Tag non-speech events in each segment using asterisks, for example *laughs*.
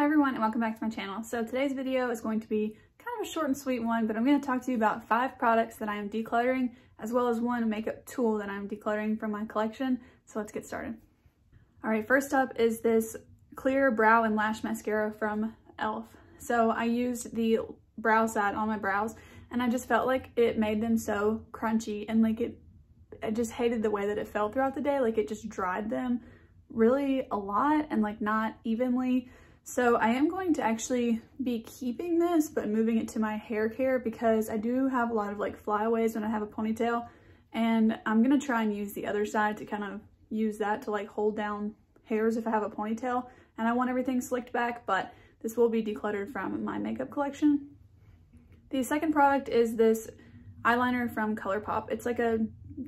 Hi everyone and welcome back to my channel. So today's video is going to be kind of a short and sweet one, but I'm going to talk to you about five products that I am decluttering as well as one makeup tool that I'm decluttering from my collection. So let's get started. All right, first up is this clear brow and lash mascara from e.l.f. So I used the brow side on my brows and I just felt like it made them so crunchy and like it, I just hated the way that it felt throughout the day. Like it just dried them really a lot and like not evenly. So I am going to actually be keeping this, but moving it to my hair care because I do have a lot of like flyaways when I have a ponytail and I'm going to try and use the other side to kind of use that to like hold down hairs if I have a ponytail and I want everything slicked back, but this will be decluttered from my makeup collection. The second product is this eyeliner from ColourPop. It's like a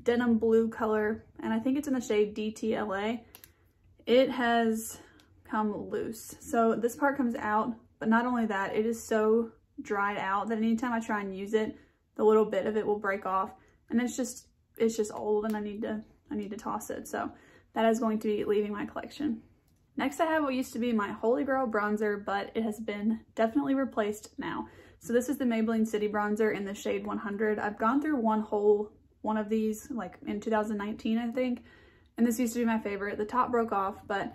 denim blue color, and I think it's in the shade DTLA. It has come loose. So this part comes out, but not only that, it is so dried out that anytime I try and use it, the little bit of it will break off and it's just, it's just old and I need to, I need to toss it. So that is going to be leaving my collection. Next I have what used to be my Holy Grail bronzer, but it has been definitely replaced now. So this is the Maybelline City Bronzer in the shade 100. I've gone through one whole one of these like in 2019, I think, and this used to be my favorite. The top broke off, but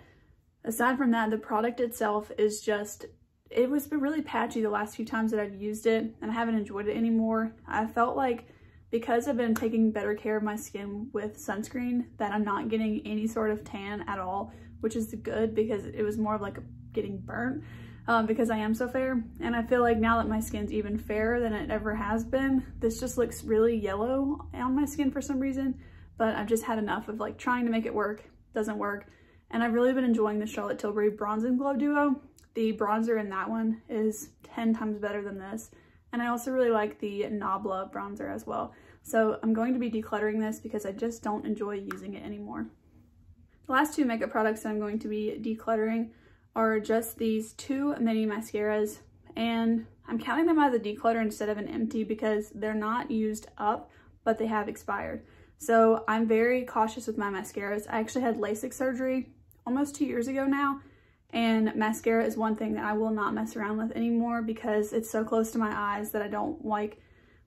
Aside from that, the product itself is just, it was really patchy the last few times that I've used it and I haven't enjoyed it anymore. I felt like because I've been taking better care of my skin with sunscreen that I'm not getting any sort of tan at all, which is good because it was more of like getting burnt um, because I am so fair. And I feel like now that my skin's even fairer than it ever has been, this just looks really yellow on my skin for some reason, but I've just had enough of like trying to make it work, doesn't work. And I've really been enjoying the Charlotte Tilbury Bronze and Glow Duo. The bronzer in that one is 10 times better than this. And I also really like the Nabla bronzer as well. So I'm going to be decluttering this because I just don't enjoy using it anymore. The last two makeup products I'm going to be decluttering are just these two mini mascaras. And I'm counting them as a declutter instead of an empty because they're not used up, but they have expired. So I'm very cautious with my mascaras. I actually had LASIK surgery almost two years ago now. And mascara is one thing that I will not mess around with anymore because it's so close to my eyes that I don't like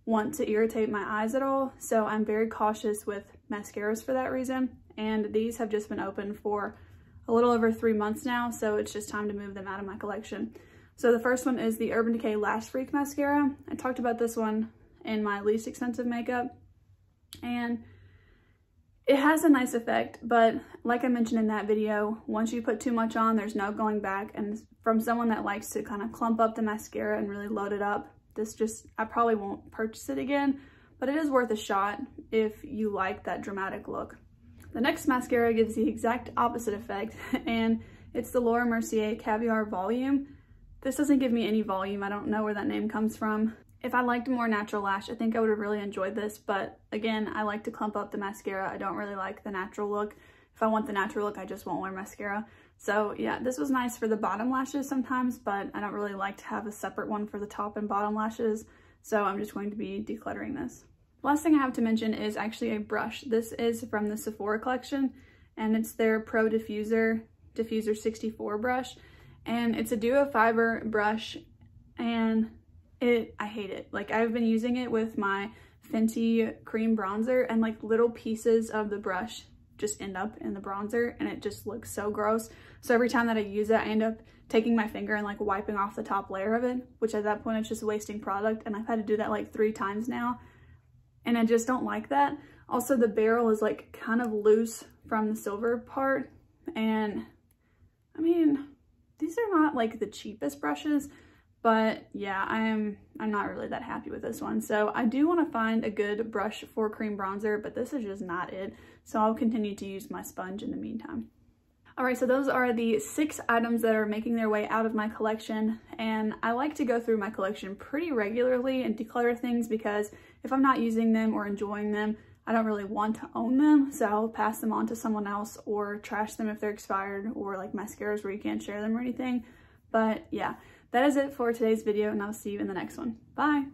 want to irritate my eyes at all. So I'm very cautious with mascaras for that reason. And these have just been open for a little over three months now. So it's just time to move them out of my collection. So the first one is the Urban Decay Lash Freak Mascara. I talked about this one in my least expensive makeup. And it has a nice effect, but like I mentioned in that video, once you put too much on, there's no going back. And from someone that likes to kind of clump up the mascara and really load it up, this just, I probably won't purchase it again, but it is worth a shot if you like that dramatic look. The next mascara gives the exact opposite effect, *laughs* and it's the Laura Mercier Caviar Volume. This doesn't give me any volume. I don't know where that name comes from. If I liked a more natural lash, I think I would have really enjoyed this, but again, I like to clump up the mascara. I don't really like the natural look. If I want the natural look, I just won't wear mascara. So yeah, this was nice for the bottom lashes sometimes, but I don't really like to have a separate one for the top and bottom lashes, so I'm just going to be decluttering this. Last thing I have to mention is actually a brush. This is from the Sephora collection, and it's their Pro Diffuser, Diffuser 64 brush, and it's a duo fiber brush, and it, I hate it. Like I've been using it with my Fenty cream bronzer and like little pieces of the brush just end up in the bronzer and it just looks so gross. So every time that I use it, I end up taking my finger and like wiping off the top layer of it, which at that point it's just wasting product. And I've had to do that like three times now. And I just don't like that. Also the barrel is like kind of loose from the silver part. And I mean, these are not like the cheapest brushes, but yeah, I'm, I'm not really that happy with this one. So I do want to find a good brush for cream bronzer, but this is just not it. So I'll continue to use my sponge in the meantime. All right, so those are the six items that are making their way out of my collection. And I like to go through my collection pretty regularly and declutter things because if I'm not using them or enjoying them, I don't really want to own them. So I'll pass them on to someone else or trash them if they're expired or like mascaras where you can't share them or anything. But yeah, that is it for today's video and I'll see you in the next one. Bye!